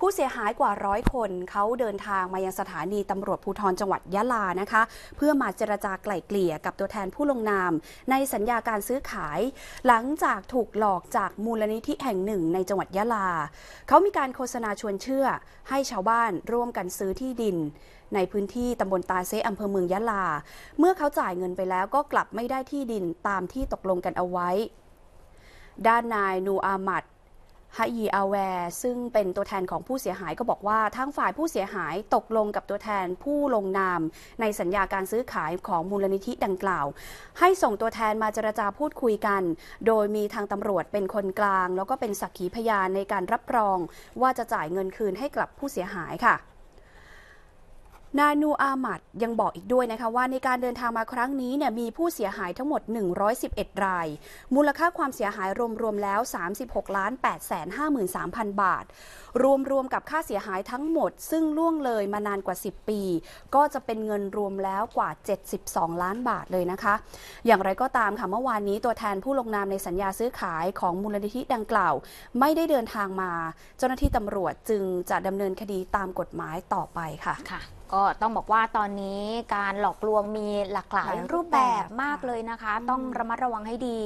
ผู้เสียหายกว่าร้อยคน เขาเดินทางมายังสถานีตำรวจภูธรจังหวัดยะลานะคะ เพื่อมาเจรจาไกล่เกลี่ยกับตัวแทนผู้ลงนามในสัญญาการซื้อขาย หลังจากถูกหลอกจากมูลนิธิแห่งหนึ่งในจังหวัดยะลา เขามีการโฆษณาชวนเชื่อให้ชาวบ้านร่วมกันซื้อที่ดิน ในพื้นที่ตำบลตาเซอำเภอเมืองยะลา เมื่อเขาจ่ายเงินไปแล้วก็กลับไม่ได้ที่ดินตามที่ตกลงกันเอาไว้ ด้านนายนูอามัดฮายีอาแวร์ซึ่งเป็นตัวแทนของผู้เสียหายก็บอกว่าทั้งฝ่ายผู้เสียหายตกลงกับตัวแทนผู้ลงนาม ในสัญญาการซื้อขายของมูลนิธิดังกล่าว ให้ส่งตัวแทนมาเจรจาพูดคุยกัน โดยมีทางตำรวจเป็นคนกลาง แล้วก็เป็นสักขีพยานในการรับรองว่าจะจ่ายเงินคืนให้กับผู้เสียหายค่ะนายนูอามัดยังบอกอีกด้วยนะคะว่าในการเดินทางมาครั้งนี้เนี่ยมีผู้เสียหายทั้งหมด 111 ราย มูลค่าความเสียหายรวมๆแล้ว 36 ล้าน8 5 3 0 0 0 บาทรวมรวมกับค่าเสียหายทั้งหมด ซึ่งล่วงเลยมานานกว่า 10 ปี ก็จะเป็นเงินรวมแล้วกว่า 72 ล้านบาทเลยนะคะ อย่างไรก็ตามค่ะ เมื่อวานนี้ตัวแทนผู้ลงนามในสัญญาซื้อขายของมูลนิธิดังกล่าว ไม่ได้เดินทางมา เจ้าหน้าที่ตำรวจจึงจะดำเนินคดีตามกฎหมายต่อไปค่ะค่ะ ก็ต้องบอกว่าตอนนี้การหลอกลวงมีหลากหลายรูปแบบมากเลยนะคะ ต้องระมัดระวังให้ดี